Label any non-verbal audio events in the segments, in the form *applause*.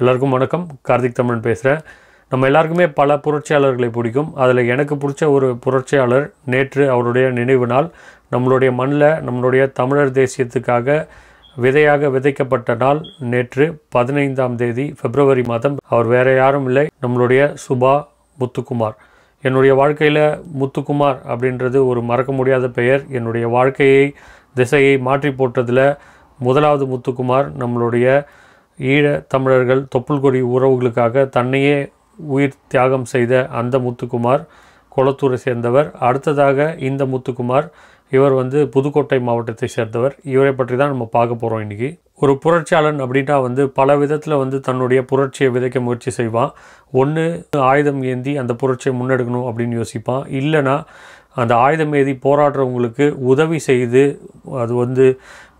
எல்லாருக்கும் வணக்கம் கார்த்திக் தமிழன் பேசுகிறேன் நம்ம எல்லாருக்குமே பல புரட்சியாளர்களை பிடிக்கும் அதில் எனக்கு பிடிச்ச ஒரு புரட்சியாளர் நேற்று அவருடைய நினைவு நாள் நம்மளுடைய மண்ணில் நம்மளுடைய தமிழர் தேசியத்துக்காக விதையாக விதைக்கப்பட்ட நாள் நேற்று பதினைந்தாம் தேதி பிப்ரவரி மாதம் அவர் வேறு யாரும் இல்லை நம்மளுடைய சுபா முத்துக்குமார் என்னுடைய வாழ்க்கையில் முத்துக்குமார் அப்படின்றது ஒரு மறக்க முடியாத பெயர் என்னுடைய வாழ்க்கையை திசையை மாற்றி போட்டதில் முதலாவது முத்துக்குமார் நம்மளுடைய ஈழ தமிழர்கள் தொப்புள்கொடி உறவுகளுக்காக தன்னையே உயிர் தியாகம் செய்த அந்த முத்துக்குமார் கொளத்தூரை சேர்ந்தவர் அடுத்ததாக இந்த முத்துக்குமார் இவர் வந்து புதுக்கோட்டை மாவட்டத்தை சேர்ந்தவர் இவரை பற்றி தான் நம்ம பார்க்க போகிறோம் இன்றைக்கி ஒரு புரட்சியாளன் அப்படின்னா வந்து பல விதத்தில் வந்து தன்னுடைய புரட்சியை விதைக்க முயற்சி செய்வான் ஒன்று ஆயுதம் ஏந்தி அந்த புரட்சியை முன்னெடுக்கணும் அப்படின்னு யோசிப்பான் இல்லைனா அந்த ஆயுதம் ஏந்தி போராடுறவங்களுக்கு உதவி செய்து அது வந்து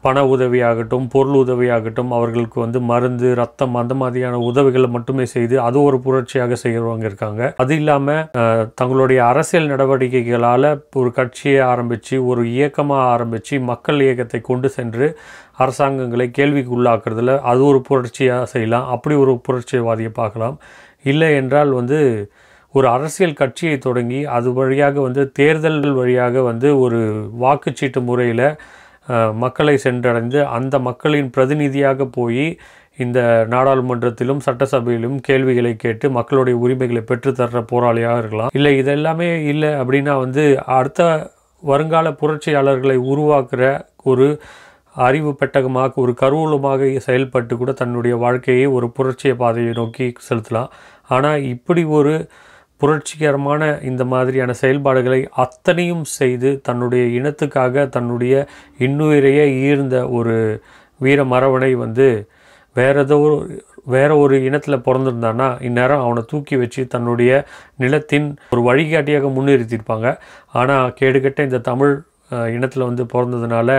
பண உதவியாகட்டும் பொருள் உதவியாகட்டும் அவர்களுக்கு வந்து மருந்து ரத்தம் அந்த மாதிரியான உதவிகளை மட்டுமே செய்து அது ஒரு புரட்சியாக செய்கிறவங்க இருக்காங்க அது இல்லாமல் தங்களுடைய அரசியல் நடவடிக்கைகளால் ஒரு கட்சியை ஆரம்பித்து ஒரு இயக்கமாக ஆரம்பித்து மக்கள் இயக்கத்தை கொண்டு சென்று அரசாங்கங்களை கேள்விக்கு உள்ளாக்குறதுல அது ஒரு புரட்சியாக செய்யலாம் அப்படி ஒரு புரட்சிவாதியை பார்க்கலாம் இல்லை என்றால் வந்து ஒரு அரசியல் கட்சியை தொடங்கி அது வழியாக வந்து தேர்தல் வழியாக வந்து ஒரு வாக்குச்சீட்டு முறையில் மக்களை சென்றடைந்து அந்த மக்களின் பிரதிநிதியாக போய் இந்த நாடாளுமன்றத்திலும் சட்டசபையிலும் கேள்விகளை கேட்டு மக்களுடைய உரிமைகளை பெற்றுத்தர்ற போராளியாக இருக்கலாம் இல்லை இதெல்லாமே இல்லை அப்படின்னா வந்து அடுத்த வருங்கால புரட்சியாளர்களை உருவாக்குற ஒரு அறிவு பெட்டகமாக ஒரு கருவூலமாக செயல்பட்டு கூட தன்னுடைய வாழ்க்கையை ஒரு புரட்சிய பாதையை நோக்கி செலுத்தலாம் ஆனால் இப்படி ஒரு புரட்சிகரமான இந்த மாதிரியான செயல்பாடுகளை அத்தனையும் செய்து தன்னுடைய இனத்துக்காக தன்னுடைய இன்னுயிரையே ஈர்ந்த ஒரு வீர மரவனை வந்து வேற ஏதோ வேற ஒரு இனத்தில் பிறந்திருந்தானா இந்நேரம் அவனை தூக்கி வச்சு தன்னுடைய நிலத்தின் ஒரு வழிகாட்டியாக முன்னிறுத்தியிருப்பாங்க ஆனால் கேடுகட்ட இந்த தமிழ் இனத்தில் வந்து பிறந்ததுனால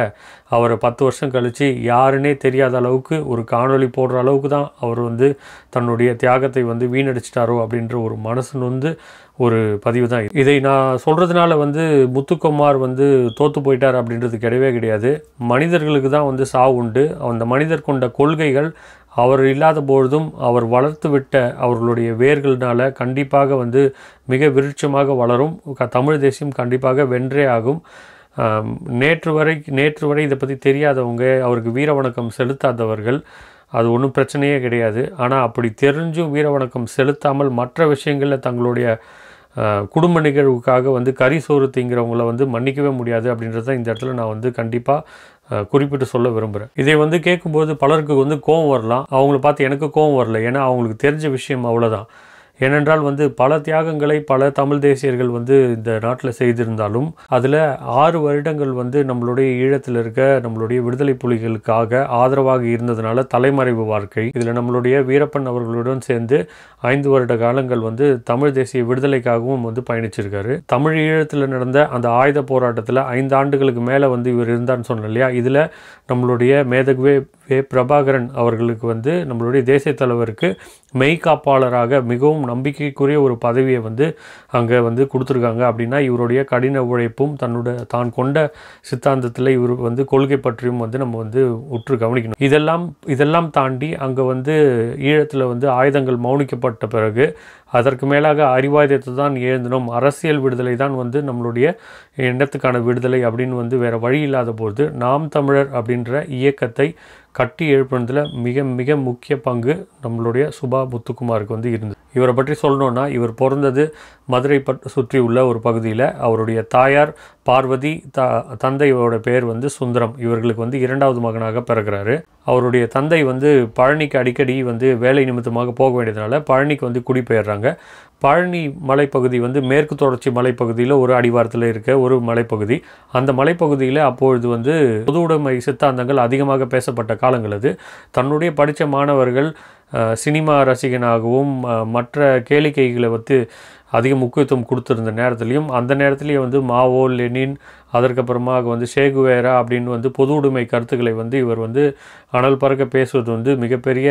அவர் பத்து வருஷம் கழித்து யாருன்னே தெரியாத அளவுக்கு ஒரு காணொலி போடுற அளவுக்கு தான் அவர் வந்து தன்னுடைய தியாகத்தை வந்து வீணடிச்சிட்டாரோ அப்படின்ற ஒரு மனசு வந்து ஒரு பதிவு தான் இதை நான் சொல்கிறதுனால வந்து முத்துக்குமார் வந்து தோற்று போயிட்டார் அப்படின்றது கிடையவே கிடையாது மனிதர்களுக்கு தான் வந்து சாவு உண்டு அந்த மனிதர் கொண்ட கொள்கைகள் அவர் இல்லாத பொழுதும் அவர் வளர்த்து விட்ட அவர்களுடைய வேர்களினால் கண்டிப்பாக வந்து மிக விருட்சமாக வளரும் தமிழ் தேசியம் கண்டிப்பாக வென்றே ஆகும் நேற்று வரை நேற்று வரை இதை பற்றி தெரியாதவங்க அவருக்கு வீர வணக்கம் செலுத்தாதவர்கள் அது ஒன்றும் பிரச்சனையே கிடையாது ஆனால் அப்படி தெரிஞ்சும் வீர வணக்கம் செலுத்தாமல் மற்ற விஷயங்களில் தங்களுடைய குடும்ப நிகழ்வுக்காக வந்து கறி சோறு திங்கிறவங்கள வந்து மன்னிக்கவே முடியாது அப்படின்றத இந்த இடத்துல நான் வந்து கண்டிப்பாக குறிப்பிட்டு சொல்ல விரும்புகிறேன் இதை வந்து கேட்கும்போது பலருக்கு வந்து கோவம் வரலாம் அவங்கள பார்த்து எனக்கு கோவம் வரல ஏன்னா அவங்களுக்கு தெரிஞ்ச விஷயம் அவ்வளோதான் ஏனென்றால் வந்து பல தியாகங்களை பல தமிழ் தேசியர்கள் வந்து இந்த நாட்டில் செய்திருந்தாலும் அதில் ஆறு வருடங்கள் வந்து நம்மளுடைய ஈழத்தில் இருக்க நம்மளுடைய விடுதலை புலிகளுக்காக ஆதரவாக இருந்ததுனால தலைமறைவு வாழ்க்கை இதில் நம்மளுடைய வீரப்பன் அவர்களுடன் சேர்ந்து ஐந்து வருட காலங்கள் வந்து தமிழ் தேசிய விடுதலைக்காகவும் வந்து பயணிச்சிருக்காரு தமிழ் ஈழத்தில் நடந்த அந்த ஆயுத போராட்டத்தில் ஐந்து ஆண்டுகளுக்கு மேலே வந்து இவர் இருந்தார்னு சொன்னோம் இல்லையா இதில் நம்மளுடைய மேதகுவே கே பிரபாகரன் அவர்களுக்கு வந்து நம்மளுடைய தேசிய தலைவருக்கு மெய்காப்பாளராக மிகவும் நம்பிக்கைக்குரிய ஒரு பதவியை வந்து அங்கே வந்து கொடுத்துருக்காங்க அப்படின்னா இவருடைய கடின உழைப்பும் தன்னோட தான் கொண்ட சித்தாந்தத்தில் இவர் வந்து கொள்கை பற்றியும் வந்து நம்ம வந்து உற்று கவனிக்கணும் இதெல்லாம் இதெல்லாம் தாண்டி அங்கே வந்து ஈழத்தில் வந்து ஆயுதங்கள் மௌனிக்கப்பட்ட பிறகு அதற்கு மேலாக அறிவாயுதத்தை தான் எழுந்தனும் அரசியல் விடுதலை தான் வந்து நம்மளுடைய எண்ணத்துக்கான விடுதலை அப்படின்னு வந்து வேறு வழி இல்லாத போது நாம் தமிழர் அப்படின்ற இயக்கத்தை கட்டி எழுப்பினதில் மிக மிக முக்கிய பங்கு நம்மளுடைய சுபா முத்துக்குமாருக்கு வந்து இருந்தது இவரை பற்றி சொல்லணுன்னா இவர் பிறந்தது மதுரை பட் சுற்றி உள்ள ஒரு பகுதியில் அவருடைய தாயார் பார்வதி த தந்தையோட பேர் வந்து சுந்தரம் இவர்களுக்கு வந்து இரண்டாவது மகனாக பிறகுறாரு அவருடைய தந்தை வந்து பழனிக்கு அடிக்கடி வந்து வேலை நிமித்தமாக போக வேண்டியதுனால பழனிக்கு வந்து குடிபெயர்றாங்க பழனி மலைப்பகுதி வந்து மேற்கு தொடர்ச்சி மலைப்பகுதியில் ஒரு அடிவாரத்தில் இருக்க ஒரு மலைப்பகுதி அந்த மலைப்பகுதியில் அப்பொழுது வந்து பொது உடைமை சித்தாந்தங்கள் அதிகமாக பேசப்பட்ட காலங்கள் அது தன்னுடைய படித்த மாணவர்கள் சினிமா ரசிகனாகவும் மற்ற கேளிக்கைகளை வந்து அதிக முக்கியத்துவம் கொடுத்துருந்த நேரத்துலையும் அந்த நேரத்துலேயும் வந்து மாவோ லெனின் அதற்கப்புறமாக வந்து ஷேகுவேரா அப்படின்னு வந்து பொது உடைமை கருத்துக்களை வந்து இவர் வந்து அனல் பறக்க பேசுவது வந்து மிகப்பெரிய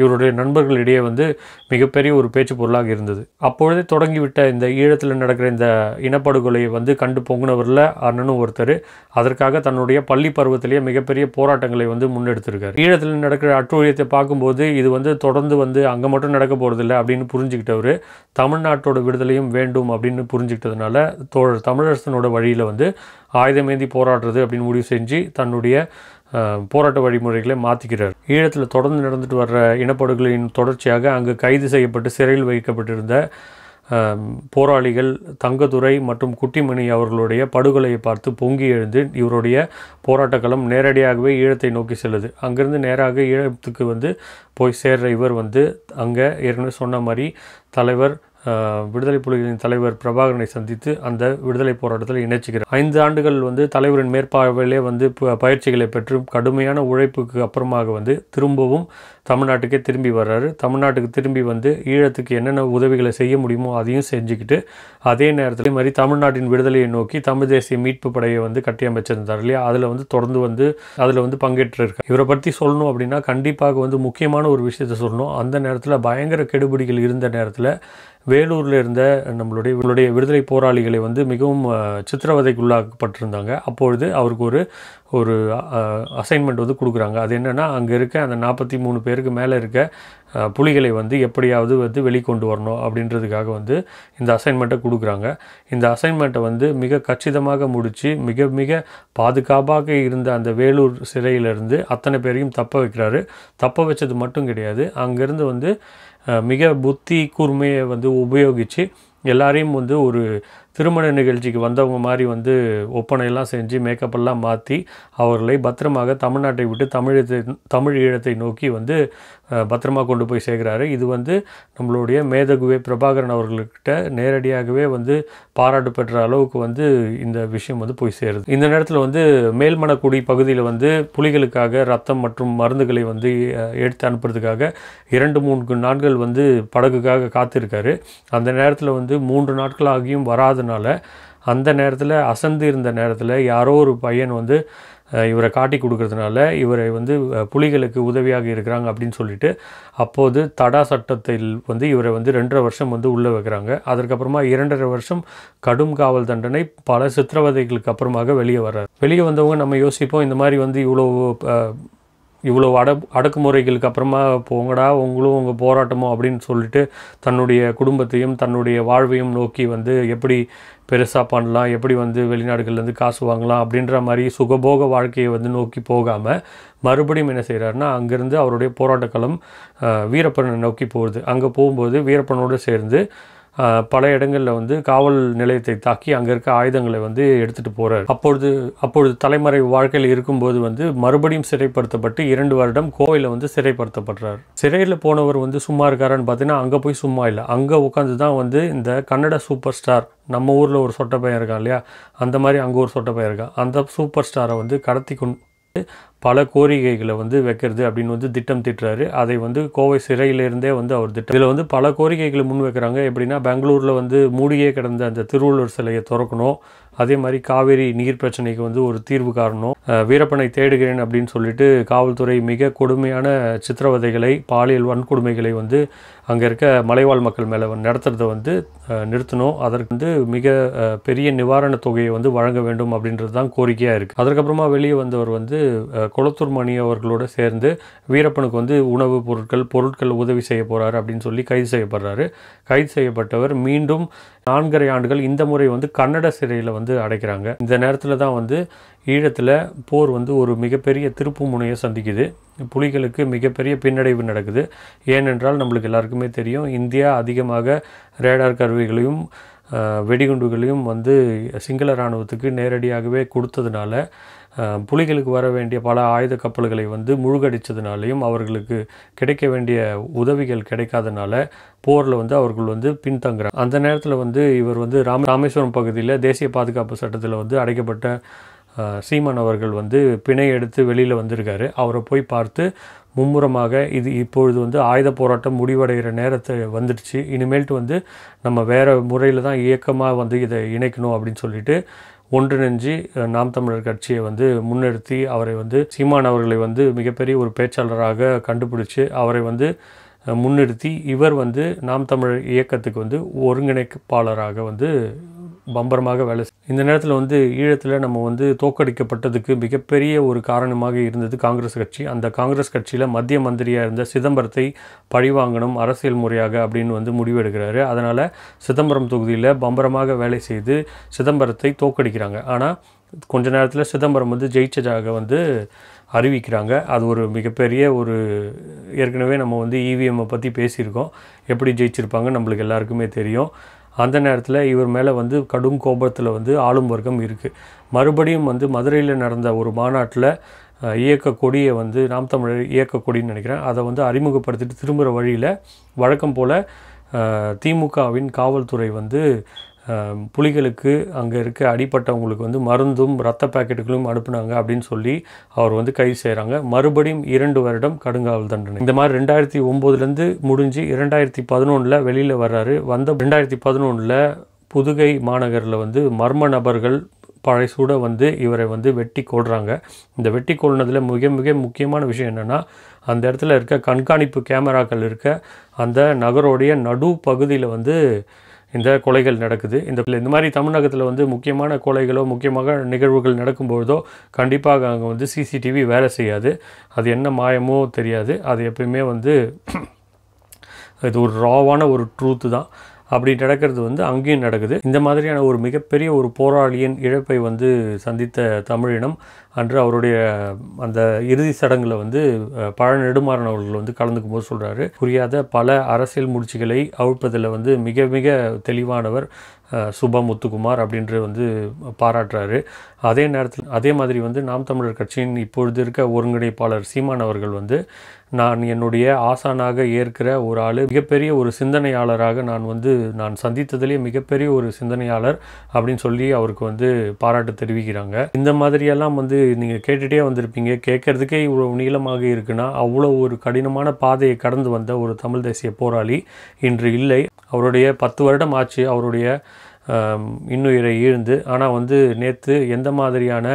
இவருடைய நண்பர்களிடையே வந்து மிகப்பெரிய ஒரு பேச்சு பொருளாக இருந்தது அப்பொழுதே தொடங்கிவிட்ட இந்த ஈழத்தில் நடக்கிற இந்த இனப்படுகொலையை வந்து கண்டு பொங்குனவரில் அண்ணனும் ஒருத்தர் அதற்காக தன்னுடைய பள்ளி பருவத்திலேயே மிகப்பெரிய போராட்டங்களை வந்து முன்னெடுத்திருக்காரு ஈழத்தில் நடக்கிற அட்டுழியத்தை பார்க்கும்போது இது வந்து தொடர்ந்து வந்து அங்கே மட்டும் நடக்க போகிறதில்ல அப்படின்னு புரிஞ்சுக்கிட்டவர் தமிழ்நாட்டோட விடுதலை விடுதலையும் வேண்டும் அப்படின்னு புரிஞ்சுக்கிட்டதுனால தோழர் தமிழரசனோட வழியில் வந்து ஆயுதமேந்தி போராடுறது அப்படின்னு முடிவு செஞ்சு தன்னுடைய போராட்ட வழிமுறைகளை மாற்றிக்கிறார் ஈழத்தில் தொடர்ந்து நடந்துட்டு வர்ற இனப்படுகொலையின் தொடர்ச்சியாக அங்கு கைது செய்யப்பட்டு சிறையில் வைக்கப்பட்டிருந்த போராளிகள் தங்கதுரை மற்றும் குட்டிமணி அவர்களுடைய படுகொலையை பார்த்து பொங்கி எழுந்து இவருடைய போராட்டக்களம் நேரடியாகவே ஈழத்தை நோக்கி செல்லுது அங்கிருந்து நேராக ஈழத்துக்கு வந்து போய் சேர்ற இவர் வந்து அங்கே ஏற்கனவே சொன்ன மாதிரி தலைவர் விடுதலை புலிகளின் தலைவர் பிரபாகரனை சந்தித்து அந்த விடுதலை போராட்டத்தில் இணைச்சுகிறார் ஐந்து ஆண்டுகள் வந்து தலைவரின் மேற்பார்வையிலே வந்து பயிற்சிகளை பெற்று கடுமையான உழைப்புக்கு அப்புறமாக வந்து திரும்பவும் தமிழ்நாட்டுக்கே திரும்பி வர்றாரு தமிழ்நாட்டுக்கு திரும்பி வந்து ஈழத்துக்கு என்னென்ன உதவிகளை செய்ய முடியுமோ அதையும் செஞ்சுக்கிட்டு அதே நேரத்தில் மாதிரி தமிழ்நாட்டின் விடுதலையை நோக்கி தமிழ் தேசிய மீட்பு படையை வந்து கட்டியமைச்சிருந்தார் இல்லையா அதில் வந்து தொடர்ந்து வந்து அதில் வந்து பங்கேற்றிருக்கார் இவரை பற்றி சொல்லணும் அப்படின்னா கண்டிப்பாக வந்து முக்கியமான ஒரு விஷயத்த சொல்லணும் அந்த நேரத்தில் பயங்கர கெடுபிடிகள் இருந்த நேரத்தில் வேலூரில் இருந்த நம்மளுடைய இவருடைய விடுதலை போராளிகளை வந்து மிகவும் சித்திரவதைக்குள்ளாக்கப்பட்டிருந்தாங்க அப்பொழுது அவருக்கு ஒரு ஒரு அசைன்மெண்ட் வந்து கொடுக்குறாங்க அது என்னென்னா அங்கே இருக்க அந்த நாற்பத்தி மூணு பேர் பேருக்கு மேலே இருக்க புலிகளை வந்து எப்படியாவது வந்து வெளிக்கொண்டு வரணும் அப்படின்றதுக்காக வந்து இந்த அசைன்மெண்ட்டை கொடுக்குறாங்க இந்த அசைன்மெண்ட்டை வந்து மிக கச்சிதமாக முடித்து மிக மிக பாதுகாப்பாக இருந்த அந்த வேலூர் சிறையிலிருந்து அத்தனை பேரையும் தப்ப வைக்கிறாரு தப்ப வச்சது மட்டும் கிடையாது அங்கேருந்து வந்து மிக புத்தி கூர்மையை வந்து உபயோகித்து எல்லாரையும் வந்து ஒரு திருமண நிகழ்ச்சிக்கு வந்தவங்க மாதிரி வந்து ஒப்பனையெல்லாம் செஞ்சு மேக்கப்பெல்லாம் மாற்றி அவர்களை பத்திரமாக தமிழ்நாட்டை விட்டு தமிழத்தை தமிழ் ஈழத்தை நோக்கி வந்து பத்திரமாக கொண்டு போய் சேர்க்குறாரு இது வந்து நம்மளுடைய மேதகுவே பிரபாகரன் அவர்கள்கிட்ட நேரடியாகவே வந்து பாராட்டு பெற்ற அளவுக்கு வந்து இந்த விஷயம் வந்து போய் சேருது இந்த நேரத்தில் வந்து மேல்மணக்குடி பகுதியில் வந்து புலிகளுக்காக ரத்தம் மற்றும் மருந்துகளை வந்து எடுத்து அனுப்புறதுக்காக இரண்டு மூன்று நாட்கள் வந்து படகுக்காக காத்திருக்காரு அந்த நேரத்தில் வந்து மூன்று நாட்கள் ஆகியும் வராத போனதுனால அந்த நேரத்தில் அசந்து இருந்த நேரத்தில் யாரோ ஒரு பையன் வந்து இவரை காட்டி கொடுக்கறதுனால இவரை வந்து புலிகளுக்கு உதவியாக இருக்கிறாங்க அப்படின்னு சொல்லிட்டு அப்போது தடா சட்டத்தில் வந்து இவரை வந்து ரெண்டரை வருஷம் வந்து உள்ளே வைக்கிறாங்க அதற்கப்புறமா இரண்டரை வருஷம் கடும் காவல் தண்டனை பல சித்திரவதைகளுக்கு அப்புறமாக வெளியே வர்றார் வெளியே வந்தவங்க நம்ம யோசிப்போம் இந்த மாதிரி வந்து இவ்வளோ இவ்வளோ அட அடக்குமுறைகளுக்கு அப்புறமா போங்கடா உங்களும் உங்கள் போராட்டமோ அப்படின்னு சொல்லிட்டு தன்னுடைய குடும்பத்தையும் தன்னுடைய வாழ்வையும் நோக்கி வந்து எப்படி பெருசாக பண்ணலாம் எப்படி வந்து வெளிநாடுகள்லேருந்து காசு வாங்கலாம் அப்படின்ற மாதிரி சுகபோக வாழ்க்கையை வந்து நோக்கி போகாமல் மறுபடியும் என்ன செய்கிறாருன்னா அங்கேருந்து அவருடைய போராட்டக்களம் வீரப்பனை நோக்கி போகுது அங்கே போகும்போது வீரப்பனோடு சேர்ந்து பல இடங்களில் வந்து காவல் நிலையத்தை தாக்கி அங்கே இருக்க ஆயுதங்களை வந்து எடுத்துகிட்டு போகிறார் அப்பொழுது அப்பொழுது தலைமறை வாழ்க்கையில் இருக்கும்போது வந்து மறுபடியும் சிறைப்படுத்தப்பட்டு இரண்டு வருடம் கோவையில் வந்து சிறைப்படுத்தப்படுறார் சிறையில் போனவர் வந்து சும்மா இருக்காரான்னு பார்த்தீங்கன்னா அங்கே போய் சும்மா இல்லை அங்கே உட்காந்து தான் வந்து இந்த கன்னட சூப்பர் ஸ்டார் நம்ம ஊரில் ஒரு சொட்ட பையன் இருக்கான் இல்லையா அந்த மாதிரி அங்கே ஒரு சொட்ட பையன் இருக்கான் அந்த சூப்பர் ஸ்டாரை வந்து கடத்தி கொண்டு பல கோரிக்கைகளை வந்து வைக்கிறது அப்படின்னு வந்து திட்டம் திட்டுறாரு அதை வந்து கோவை சிறையிலிருந்தே வந்து அவர் திட்டம் இதில் வந்து பல கோரிக்கைகளை முன் வைக்கிறாங்க எப்படின்னா பெங்களூரில் வந்து மூடியே கிடந்த அந்த திருவள்ளுவர் சிலையை திறக்கணும் அதே மாதிரி காவேரி நீர் பிரச்சனைக்கு வந்து ஒரு தீர்வு காரணம் வீரப்பனை தேடுகிறேன் அப்படின்னு சொல்லிட்டு காவல்துறை மிக கொடுமையான சித்திரவதைகளை பாலியல் வன்கொடுமைகளை வந்து அங்கே இருக்க மலைவாழ் மக்கள் மேலே நடத்துகிறத வந்து நிறுத்தணும் அதற்கு வந்து மிக பெரிய நிவாரண தொகையை வந்து வழங்க வேண்டும் அப்படின்றது தான் கோரிக்கையாக இருக்குது அதுக்கப்புறமா வெளியே வந்தவர் வந்து கொளத்தூர் மணி அவர்களோடு சேர்ந்து வீரப்பனுக்கு வந்து உணவுப் பொருட்கள் பொருட்கள் உதவி செய்ய போகிறாரு அப்படின்னு சொல்லி கைது செய்யப்படுறாரு கைது செய்யப்பட்டவர் மீண்டும் நான்கரை ஆண்டுகள் இந்த முறை வந்து கன்னட சிறையில் வந்து அடைக்கிறாங்க இந்த நேரத்தில் தான் வந்து ஈழத்தில் போர் வந்து ஒரு மிகப்பெரிய திருப்பு முனையை சந்திக்குது புலிகளுக்கு மிகப்பெரிய பின்னடைவு நடக்குது ஏனென்றால் நம்மளுக்கு எல்லாருக்குமே தெரியும் இந்தியா அதிகமாக ரேடார் கருவிகளையும் வெடிகுண்டுகளையும் வந்து சிங்கள இராணுவத்துக்கு நேரடியாகவே கொடுத்ததுனால புலிகளுக்கு வர வேண்டிய பல ஆயுத கப்பல்களை வந்து முழுகடித்ததுனாலையும் அவர்களுக்கு கிடைக்க வேண்டிய உதவிகள் கிடைக்காதனால போரில் வந்து அவர்கள் வந்து பின்தங்குறாங்க அந்த நேரத்தில் வந்து இவர் வந்து ராம ராமேஸ்வரம் பகுதியில் தேசிய பாதுகாப்பு சட்டத்தில் வந்து அடைக்கப்பட்ட சீமான் அவர்கள் வந்து பிணை எடுத்து வெளியில் வந்திருக்காரு அவரை போய் பார்த்து மும்முரமாக இது இப்பொழுது வந்து ஆயுத போராட்டம் முடிவடைகிற நேரத்தை வந்துடுச்சு இனிமேல்ட்டு வந்து நம்ம வேறு முறையில் தான் இயக்கமாக வந்து இதை இணைக்கணும் அப்படின்னு சொல்லிட்டு ஒன்றிணைஞ்சு நாம் தமிழர் கட்சியை வந்து முன்னிறுத்தி அவரை வந்து சீமான் அவர்களை வந்து மிகப்பெரிய ஒரு பேச்சாளராக கண்டுபிடிச்சு அவரை வந்து முன்னிறுத்தி இவர் வந்து நாம் தமிழர் இயக்கத்துக்கு வந்து ஒருங்கிணைப்பாளராக வந்து பம்பரமாக வேலை இந்த நேரத்தில் வந்து ஈழத்தில் நம்ம வந்து தோக்கடிக்கப்பட்டதுக்கு மிகப்பெரிய ஒரு காரணமாக இருந்தது காங்கிரஸ் கட்சி அந்த காங்கிரஸ் கட்சியில் மத்திய மந்திரியாக இருந்த சிதம்பரத்தை பழிவாங்கணும் அரசியல் முறையாக அப்படின்னு வந்து முடிவெடுக்கிறாரு அதனால் சிதம்பரம் தொகுதியில் பம்பரமாக வேலை செய்து சிதம்பரத்தை தோக்கடிக்கிறாங்க ஆனால் கொஞ்ச நேரத்தில் சிதம்பரம் வந்து ஜெயிச்சதாக வந்து அறிவிக்கிறாங்க அது ஒரு மிகப்பெரிய ஒரு ஏற்கனவே நம்ம வந்து இவிஎம்மை பற்றி பேசியிருக்கோம் எப்படி ஜெயிச்சிருப்பாங்க நம்மளுக்கு எல்லாருக்குமே தெரியும் அந்த நேரத்தில் இவர் மேலே வந்து கடும் கோபத்தில் வந்து ஆளும் வர்க்கம் இருக்குது மறுபடியும் வந்து மதுரையில் நடந்த ஒரு மாநாட்டில் இயக்க கொடியை வந்து நாம் தமிழர் இயக்க கொடின்னு நினைக்கிறேன் அதை வந்து அறிமுகப்படுத்திட்டு திரும்புகிற வழியில் வழக்கம் போல் திமுகவின் காவல்துறை வந்து புலிகளுக்கு அங்கே இருக்க அடிப்பட்டவங்களுக்கு வந்து மருந்தும் ரத்த பாக்கெட்டுகளும் அனுப்புனாங்க அப்படின்னு சொல்லி அவர் வந்து கைது செய்கிறாங்க மறுபடியும் இரண்டு வருடம் கடுங்காவல் தண்டனை இந்த மாதிரி ரெண்டாயிரத்தி ஒம்போதுலேருந்து முடிஞ்சு இரண்டாயிரத்தி பதினொன்றில் வெளியில் வர்றாரு வந்த ரெண்டாயிரத்தி பதினொன்றில் புதுகை மாநகரில் வந்து மர்ம நபர்கள் பழைசூட வந்து இவரை வந்து வெட்டி கொள்கிறாங்க இந்த வெட்டி கொள்னதில் மிக மிக முக்கியமான விஷயம் என்னென்னா அந்த இடத்துல இருக்க கண்காணிப்பு கேமராக்கள் இருக்க அந்த நகரோடைய நடு பகுதியில் வந்து இந்த கொலைகள் நடக்குது இந்த இந்த மாதிரி தமிழகத்தில் வந்து முக்கியமான கொலைகளோ முக்கியமாக நிகழ்வுகள் நடக்கும்பொழுதோ கண்டிப்பாக அங்கே வந்து சிசிடிவி வேலை செய்யாது அது என்ன மாயமோ தெரியாது அது எப்பயுமே வந்து *clears throat* இது ஒரு ராவான ஒரு ட்ரூத்து தான் அப்படி நடக்கிறது வந்து அங்கேயும் நடக்குது இந்த மாதிரியான ஒரு மிகப்பெரிய ஒரு போராளியின் இழப்பை வந்து சந்தித்த தமிழினம் அன்று அவருடைய அந்த இறுதி சடங்கில் வந்து பழ நெடுமாறனவர்கள் வந்து கலந்துக்கும் போது சொல்கிறாரு புரியாத பல அரசியல் முடிச்சுகளை அவிழ்ப்பதில் வந்து மிக மிக தெளிவானவர் சுபா முத்துக்குமார் அப்படின்ற வந்து பாராட்டுறாரு அதே நேரத்தில் அதே மாதிரி வந்து நாம் தமிழர் கட்சியின் இப்பொழுது இருக்க ஒருங்கிணைப்பாளர் சீமான் அவர்கள் வந்து நான் என்னுடைய ஆசானாக ஏற்கிற ஒரு ஆள் மிகப்பெரிய ஒரு சிந்தனையாளராக நான் வந்து நான் சந்தித்ததிலே மிகப்பெரிய ஒரு சிந்தனையாளர் அப்படின்னு சொல்லி அவருக்கு வந்து பாராட்டு தெரிவிக்கிறாங்க இந்த மாதிரியெல்லாம் வந்து நீங்கள் கேட்டுகிட்டே வந்திருப்பீங்க கேட்குறதுக்கே இவ்வளோ நீளமாக இருக்குன்னா அவ்வளோ ஒரு கடினமான பாதையை கடந்து வந்த ஒரு தமிழ் தேசிய போராளி இன்று இல்லை அவருடைய பத்து வருடம் ஆச்சு அவருடைய இன்னுயிரை ஈழ்ந்து ஆனால் வந்து நேற்று எந்த மாதிரியான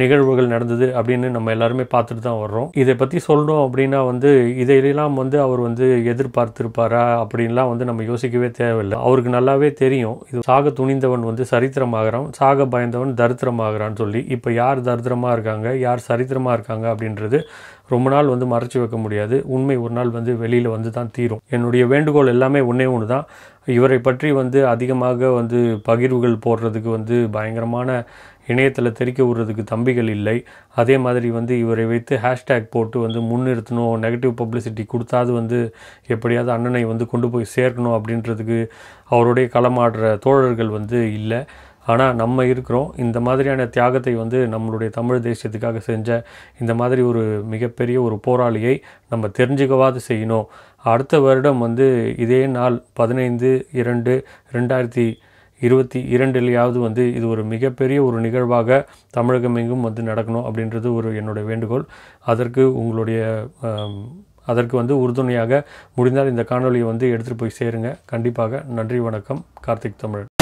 நிகழ்வுகள் நடந்தது அப்படின்னு நம்ம எல்லாருமே பார்த்துட்டு தான் வர்றோம் இதை பற்றி சொல்லணும் அப்படின்னா வந்து இதையெல்லாம் வந்து அவர் வந்து எதிர்பார்த்திருப்பாரா அப்படின்லாம் வந்து நம்ம யோசிக்கவே தேவையில்லை அவருக்கு நல்லாவே தெரியும் இது சாக துணிந்தவன் வந்து சரித்திரமாகறான் சாக பயந்தவன் தரித்திரமாகறான்னு சொல்லி இப்போ யார் தரித்திரமாக இருக்காங்க யார் சரித்திரமாக இருக்காங்க அப்படின்றது ரொம்ப நாள் வந்து மறைச்சி வைக்க முடியாது உண்மை ஒரு நாள் வந்து வெளியில் வந்து தான் தீரும் என்னுடைய வேண்டுகோள் எல்லாமே ஒன்றே ஒன்று தான் இவரை பற்றி வந்து அதிகமாக வந்து பகிர்வுகள் போடுறதுக்கு வந்து பயங்கரமான இணையத்தில் தெரிக்க விடுறதுக்கு தம்பிகள் இல்லை அதே மாதிரி வந்து இவரை வைத்து ஹேஷ்டேக் போட்டு வந்து முன்னிறுத்தணும் நெகட்டிவ் பப்ளிசிட்டி கொடுத்தாது வந்து எப்படியாவது அண்ணனை வந்து கொண்டு போய் சேர்க்கணும் அப்படின்றதுக்கு அவருடைய களமாடுற தோழர்கள் வந்து இல்லை ஆனால் நம்ம இருக்கிறோம் இந்த மாதிரியான தியாகத்தை வந்து நம்மளுடைய தமிழ் தேசியத்துக்காக செஞ்ச இந்த மாதிரி ஒரு மிகப்பெரிய ஒரு போராளியை நம்ம தெரிஞ்சுக்கவாது செய்யணும் அடுத்த வருடம் வந்து இதே நாள் பதினைந்து இரண்டு ரெண்டாயிரத்தி இருபத்தி இரண்டுலேயாவது வந்து இது ஒரு மிகப்பெரிய ஒரு நிகழ்வாக தமிழகம் எங்கும் வந்து நடக்கணும் அப்படின்றது ஒரு என்னுடைய வேண்டுகோள் அதற்கு உங்களுடைய அதற்கு வந்து உறுதுணையாக முடிந்தால் இந்த காணொலியை வந்து எடுத்துகிட்டு போய் சேருங்க கண்டிப்பாக நன்றி வணக்கம் கார்த்திக் தமிழ்